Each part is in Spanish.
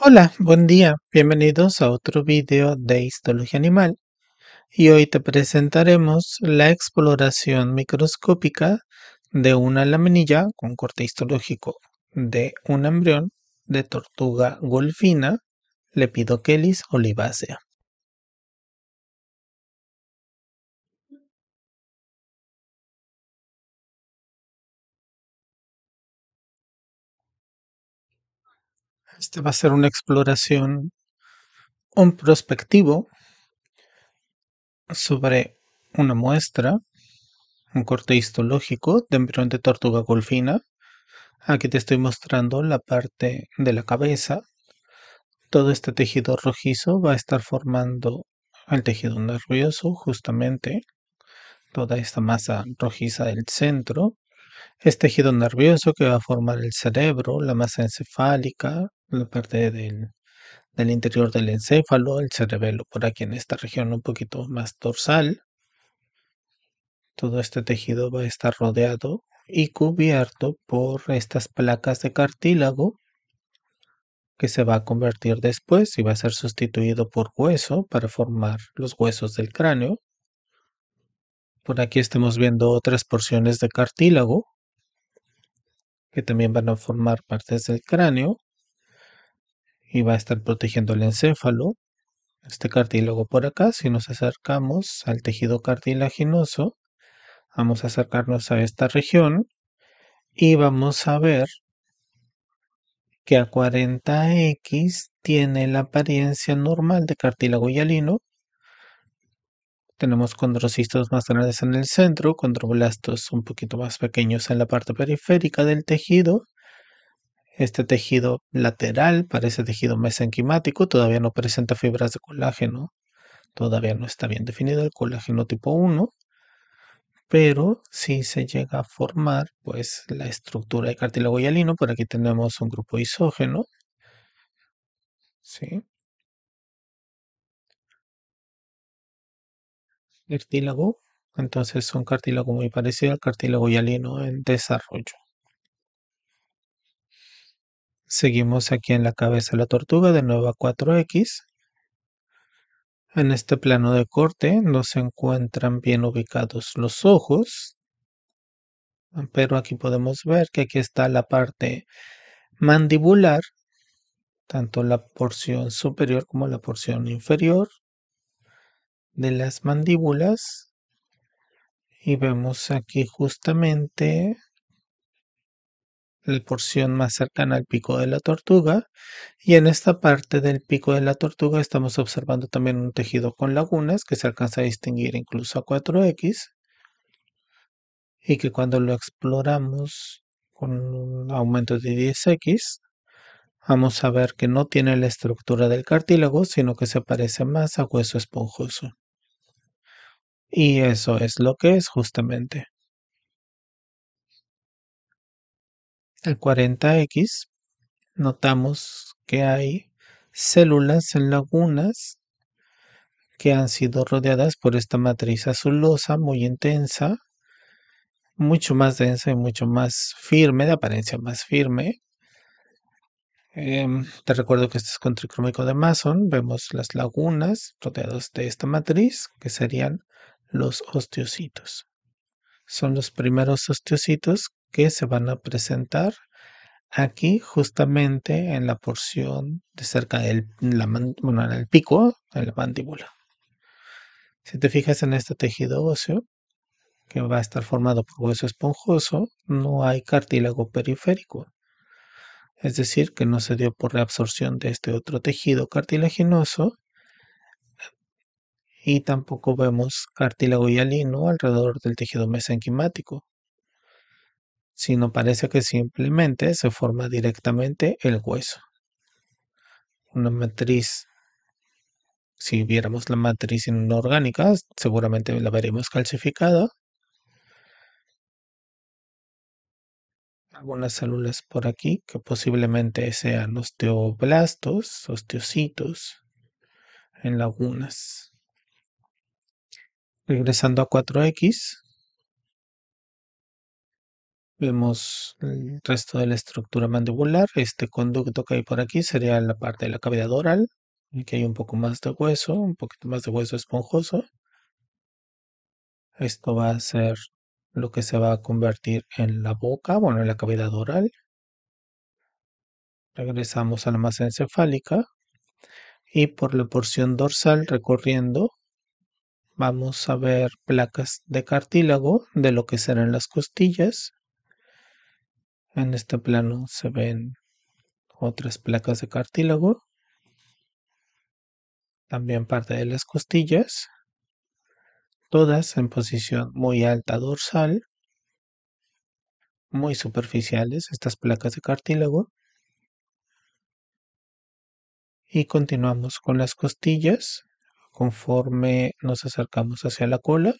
Hola, buen día. Bienvenidos a otro video de Histología Animal. Y hoy te presentaremos la exploración microscópica de una laminilla con corte histológico de un embrión de tortuga golfina Lepidochelys olivacea. Este va a ser una exploración, un prospectivo sobre una muestra, un corte histológico de embrión de tortuga golfina. Aquí te estoy mostrando la parte de la cabeza. Todo este tejido rojizo va a estar formando el tejido nervioso, justamente. Toda esta masa rojiza del centro. Es tejido nervioso que va a formar el cerebro, la masa encefálica, la parte del, del interior del encéfalo, el cerebelo, por aquí en esta región un poquito más dorsal. Todo este tejido va a estar rodeado y cubierto por estas placas de cartílago que se va a convertir después y va a ser sustituido por hueso para formar los huesos del cráneo. Por aquí estamos viendo otras porciones de cartílago que también van a formar partes del cráneo y va a estar protegiendo el encéfalo, este cartílago por acá. Si nos acercamos al tejido cartilaginoso, vamos a acercarnos a esta región y vamos a ver que a 40X tiene la apariencia normal de cartílago hialino. Tenemos condrocitos más grandes en el centro, condroblastos un poquito más pequeños en la parte periférica del tejido este tejido lateral parece tejido mesenquimático, todavía no presenta fibras de colágeno, todavía no está bien definido el colágeno tipo 1, pero si se llega a formar pues la estructura de cartílago hialino, por aquí tenemos un grupo isógeno, ¿sí? Cartílago, entonces un cartílago muy parecido al cartílago hialino en desarrollo. Seguimos aquí en la cabeza de la tortuga de nuevo a 4X. En este plano de corte no se encuentran bien ubicados los ojos, pero aquí podemos ver que aquí está la parte mandibular, tanto la porción superior como la porción inferior de las mandíbulas. Y vemos aquí justamente la porción más cercana al pico de la tortuga y en esta parte del pico de la tortuga estamos observando también un tejido con lagunas que se alcanza a distinguir incluso a 4X y que cuando lo exploramos con un aumento de 10X vamos a ver que no tiene la estructura del cartílago sino que se parece más a hueso esponjoso. Y eso es lo que es justamente. El 40X, notamos que hay células en lagunas que han sido rodeadas por esta matriz azulosa muy intensa, mucho más densa y mucho más firme, de apariencia más firme. Em, te recuerdo que este es con tricromico de Mason. Vemos las lagunas rodeadas de esta matriz, que serían los osteocitos. Son los primeros osteocitos que se van a presentar aquí justamente en la porción de cerca del la, en el pico de la mandíbula. Si te fijas en este tejido óseo, que va a estar formado por hueso esponjoso, no hay cartílago periférico. Es decir, que no se dio por reabsorción de este otro tejido cartilaginoso y tampoco vemos cartílago hialino alrededor del tejido mesenquimático sino parece que simplemente se forma directamente el hueso. Una matriz, si viéramos la matriz inorgánica, seguramente la veríamos calcificada. Algunas células por aquí que posiblemente sean osteoblastos, osteocitos, en lagunas. Regresando a 4X, Vemos el resto de la estructura mandibular. Este conducto que hay por aquí sería la parte de la cavidad oral. Aquí hay un poco más de hueso, un poquito más de hueso esponjoso. Esto va a ser lo que se va a convertir en la boca, bueno, en la cavidad oral. Regresamos a la masa encefálica y por la porción dorsal recorriendo vamos a ver placas de cartílago de lo que serán las costillas. En este plano se ven otras placas de cartílago, también parte de las costillas, todas en posición muy alta dorsal, muy superficiales estas placas de cartílago. Y continuamos con las costillas conforme nos acercamos hacia la cola.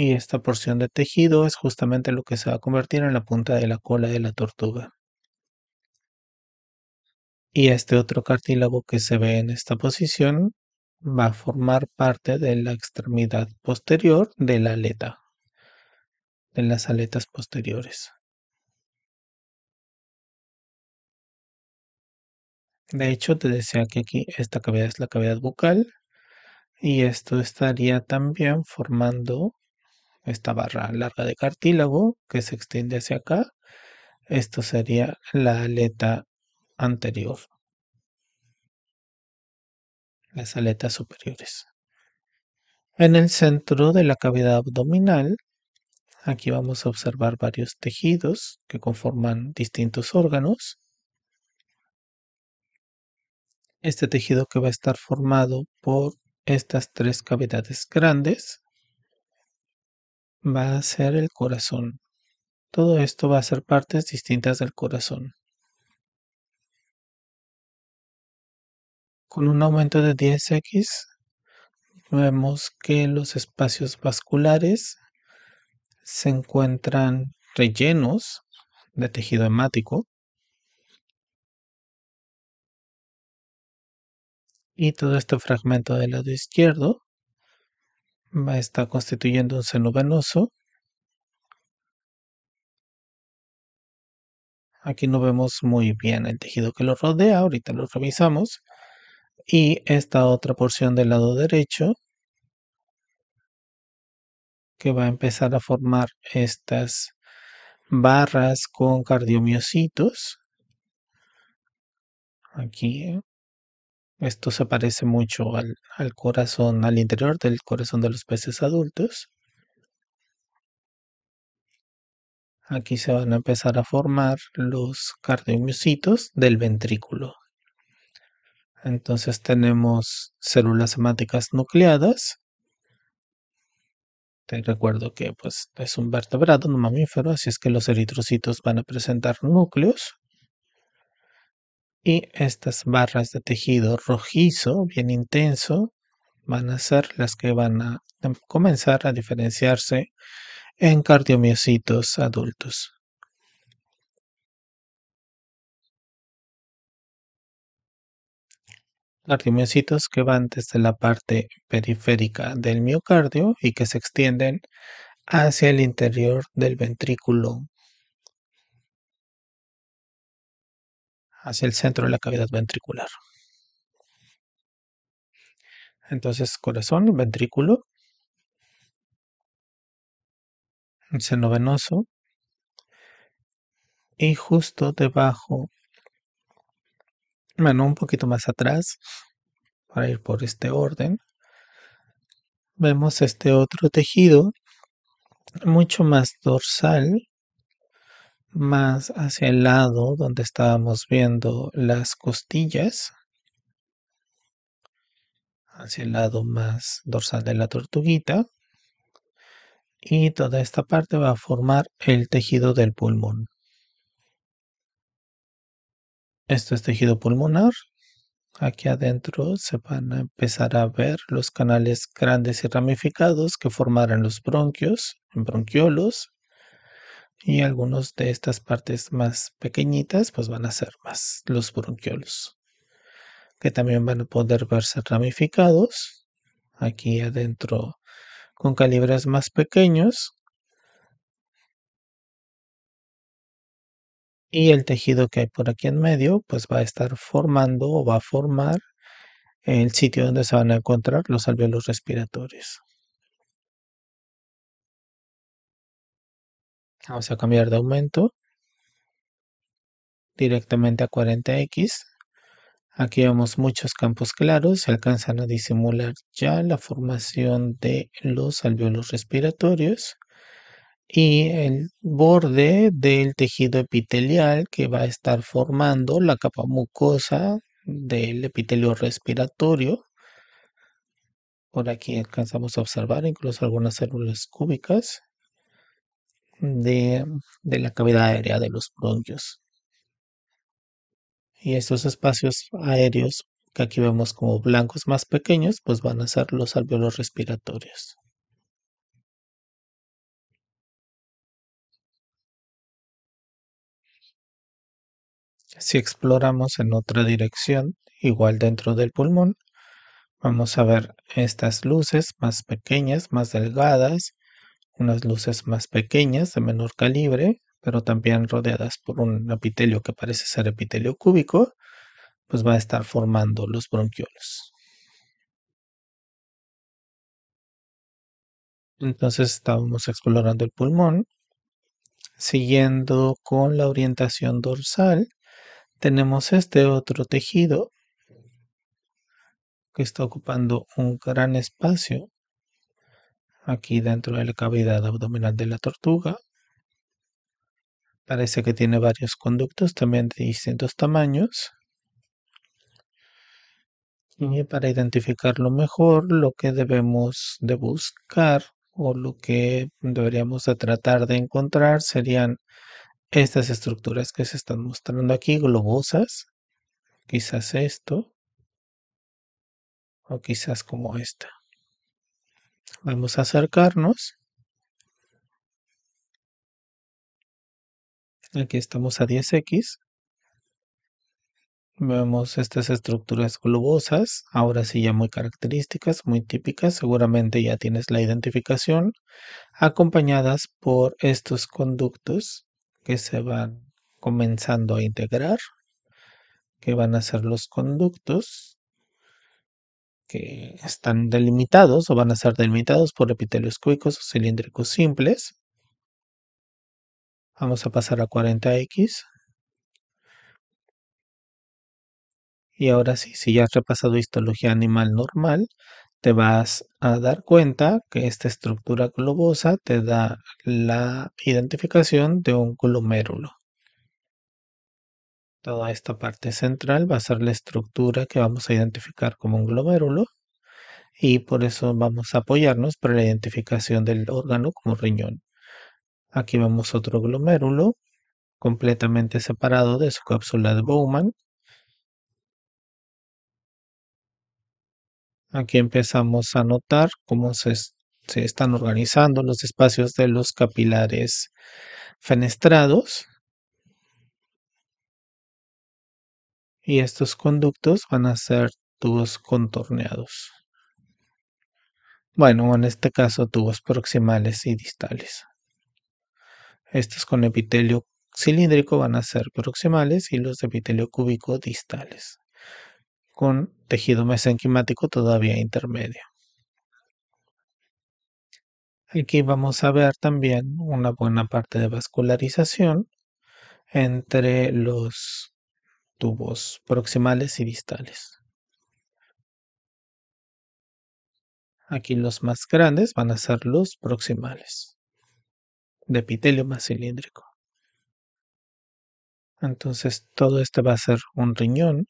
Y esta porción de tejido es justamente lo que se va a convertir en la punta de la cola de la tortuga. Y este otro cartílago que se ve en esta posición va a formar parte de la extremidad posterior de la aleta, de las aletas posteriores. De hecho, te decía que aquí esta cavidad es la cavidad bucal y esto estaría también formando esta barra larga de cartílago que se extiende hacia acá. Esto sería la aleta anterior. Las aletas superiores. En el centro de la cavidad abdominal, aquí vamos a observar varios tejidos que conforman distintos órganos. Este tejido que va a estar formado por estas tres cavidades grandes, va a ser el corazón. Todo esto va a ser partes distintas del corazón. Con un aumento de 10x, vemos que los espacios vasculares se encuentran rellenos de tejido hemático y todo este fragmento del lado izquierdo está constituyendo un seno venoso. Aquí no vemos muy bien el tejido que lo rodea, ahorita lo revisamos. Y esta otra porción del lado derecho que va a empezar a formar estas barras con cardiomiocitos. Aquí esto se parece mucho al, corazón, al interior del corazón de los peces adultos. Aquí se van a empezar a formar los cardiomiocitos del ventrículo. Entonces tenemos células hemáticas nucleadas. Te recuerdo que pues, es un vertebrado, un mamífero, así es que los eritrocitos van a presentar núcleos y estas barras de tejido rojizo bien intenso van a ser las que van a em, comenzar a diferenciarse en cardiomiocitos adultos. Cardiomiocitos que van desde la parte periférica del miocardio y que se extienden hacia el interior del ventrículo hacia el centro de la cavidad ventricular. Entonces, corazón, ventrículo, seno venoso, y justo debajo, bueno, un poquito más atrás, para ir por este orden, vemos este otro tejido mucho más dorsal más hacia el lado donde estábamos viendo las costillas, hacia el lado más dorsal de la tortuguita. Y toda esta parte va a formar el tejido del pulmón. Esto es tejido pulmonar. Aquí adentro se van a empezar a ver los canales grandes y ramificados que formarán los bronquios, bronquiolos, y algunos de estas partes más pequeñitas pues van a ser más los bronquiolos que también van a poder verse ramificados aquí adentro con calibres más pequeños y el tejido que hay por aquí en medio pues va a estar formando o va a formar el sitio donde se van a encontrar los alveolos respiratorios. Vamos a cambiar de aumento directamente a 40x. Aquí vemos muchos campos claros, se alcanzan a disimular ya la formación de los alveolos respiratorios y el borde del tejido epitelial que va a estar formando la capa mucosa del epitelio respiratorio. Por aquí alcanzamos a observar incluso algunas células cúbicas de, la cavidad aérea de los bronquios. Y estos espacios aéreos que aquí vemos como blancos más pequeños, pues van a ser los alveolos respiratorios. Si exploramos en otra dirección, igual dentro del pulmón, vamos a ver estas luces más pequeñas, más delgadas, unas luces más pequeñas de menor calibre, pero también rodeadas por un epitelio que parece ser epitelio cúbico, pues va a estar formando los bronquiolos. Entonces estábamos explorando el pulmón. Siguiendo con la orientación dorsal, tenemos este otro tejido que está ocupando un gran espacio aquí dentro de la cavidad abdominal de la tortuga. Parece que tiene varios conductos también de distintos tamaños. Y para identificarlo mejor, lo que debemos de buscar o lo que deberíamos tratar de encontrar serían estas estructuras que se están mostrando aquí, globosas, quizás esto, o quizás como esta. Vamos a acercarnos. Aquí estamos a 10x. Vemos estas estructuras globosas, ahora sí ya muy características, muy típicas, seguramente ya tienes la identificación, acompañadas por estos conductos que se van comenzando a integrar, que van a ser los conductos que están delimitados o van a ser delimitados por epitelios cuicos o cilíndricos simples. Vamos a pasar a 40X. Y ahora sí, si ya has repasado histología animal normal, te vas a dar cuenta que esta estructura globosa te da la identificación de un glomérulo toda esta parte central va a ser la estructura que vamos a identificar como un glomérulo y por eso vamos a apoyarnos para la identificación del órgano como riñón. Aquí vemos otro glomérulo completamente separado de su cápsula de Bowman. Aquí empezamos a notar cómo se, se están organizando los espacios de los capilares fenestrados y estos conductos van a ser tubos contorneados. Bueno, en este caso tubos proximales y distales. Estos con epitelio cilíndrico van a ser proximales y los de epitelio cúbico distales, con tejido mesenquimático todavía intermedio. Aquí vamos a ver también una buena parte de vascularización entre los tubos proximales y distales. Aquí los más grandes van a ser los proximales, de epitelio más cilíndrico. Entonces todo este va a ser un riñón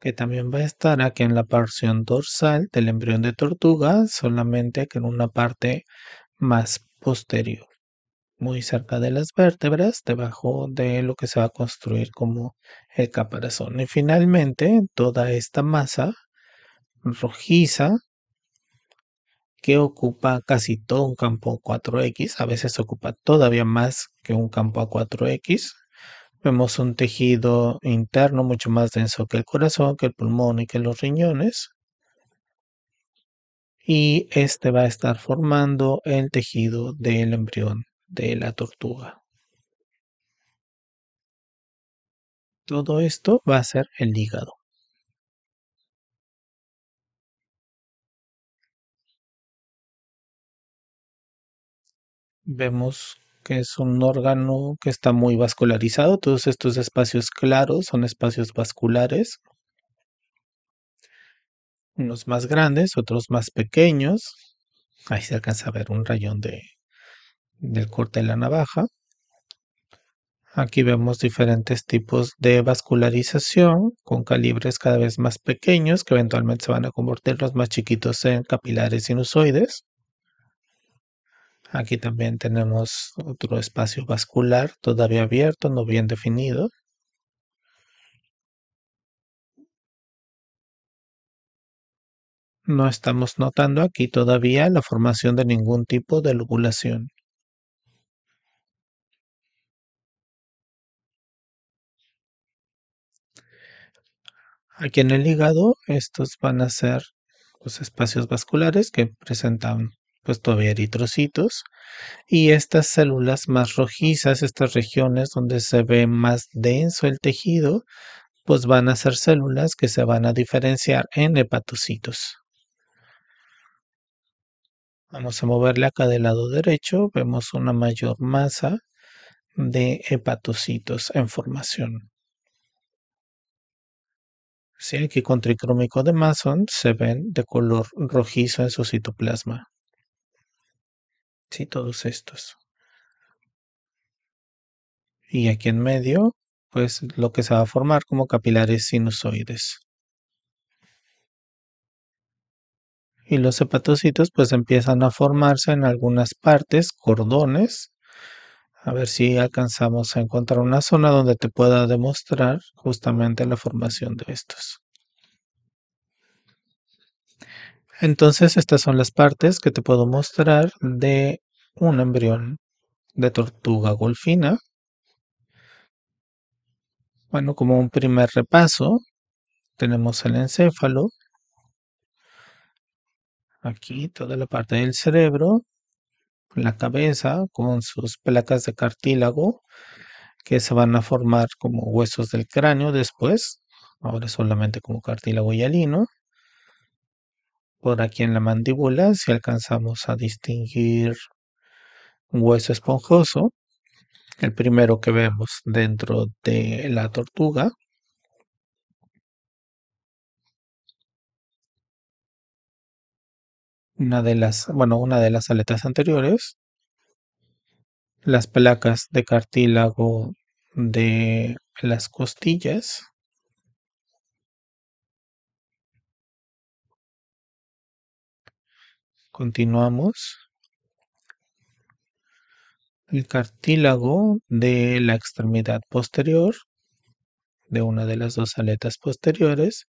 que también va a estar aquí en la porción dorsal del embrión de tortuga, solamente que en una parte más posterior muy cerca de las vértebras, debajo de lo que se va a construir como el caparazón. Y finalmente, toda esta masa rojiza que ocupa casi todo un campo 4X, a veces ocupa todavía más que un campo A4X. Vemos un tejido interno mucho más denso que el corazón, que el pulmón y que los riñones. Y este va a estar formando el tejido del embrión de la tortuga. Todo esto va a ser el hígado. Vemos que es un órgano que está muy vascularizado. Todos estos espacios claros son espacios vasculares. Unos más grandes, otros más pequeños. Ahí se alcanza a ver un rayón de del corte de la navaja. Aquí vemos diferentes tipos de vascularización con calibres cada vez más pequeños que eventualmente se van a convertir los más chiquitos en capilares sinusoides. Aquí también tenemos otro espacio vascular todavía abierto, no bien definido. No estamos notando aquí todavía la formación de ningún tipo de lobulación. Aquí en el hígado, estos van a ser los pues, espacios vasculares que presentan pues todavía eritrocitos y estas células más rojizas, estas regiones donde se ve más denso el tejido, pues van a ser células que se van a diferenciar en hepatocitos. Vamos a moverle acá del lado derecho, vemos una mayor masa de hepatocitos en formación aquí con tricrómico de Mason se ven de color rojizo en su citoplasma. Sí, todos estos. Y aquí en medio, pues lo que se va a formar como capilares sinusoides. Y los hepatocitos pues empiezan a formarse en algunas partes cordones a ver si alcanzamos a encontrar una zona donde te pueda demostrar justamente la formación de estos. Entonces, estas son las partes que te puedo mostrar de un embrión de tortuga golfina. Bueno, como un primer repaso, tenemos el encéfalo. Aquí toda la parte del cerebro la cabeza con sus placas de cartílago que se van a formar como huesos del cráneo después. Ahora solamente como cartílago y alino. Por aquí en la mandíbula, si alcanzamos a distinguir un hueso esponjoso, el primero que vemos dentro de la tortuga, una de las, bueno, una de las aletas anteriores, las placas de cartílago de las costillas, continuamos. El cartílago de la extremidad posterior, de una de las dos aletas posteriores,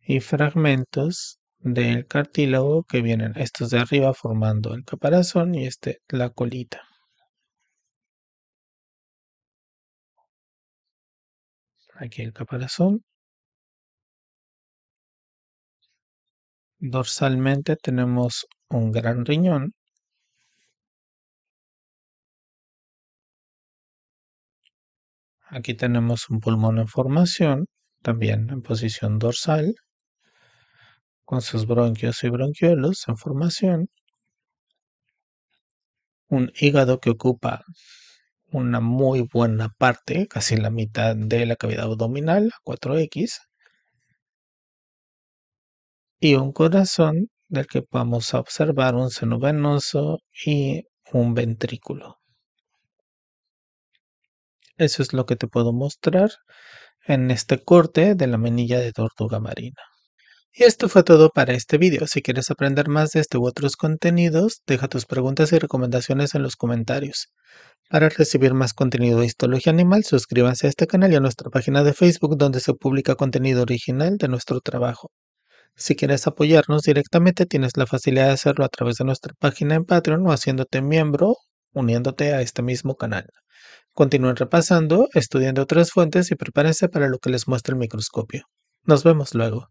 y fragmentos del cartílago que vienen estos de arriba formando el caparazón y este la colita. Aquí el caparazón. Dorsalmente tenemos un gran riñón. Aquí tenemos un pulmón en formación, también en posición dorsal con sus bronquios y bronquiolos en formación, un hígado que ocupa una muy buena parte, casi la mitad de la cavidad abdominal, 4X, y un corazón del que vamos a observar un seno venoso y un ventrículo. Eso es lo que te puedo mostrar en este corte de la menilla de tortuga marina. Y esto fue todo para este vídeo. Si quieres aprender más de este u otros contenidos, deja tus preguntas y recomendaciones en los comentarios. Para recibir más contenido de Histología Animal, suscríbanse a este canal y a nuestra página de Facebook donde se publica contenido original de nuestro trabajo. Si quieres apoyarnos directamente, tienes la facilidad de hacerlo a través de nuestra página en Patreon o haciéndote miembro uniéndote a este mismo canal. Continúen repasando, estudiando otras fuentes y prepárense para lo que les muestra el microscopio. Nos vemos luego.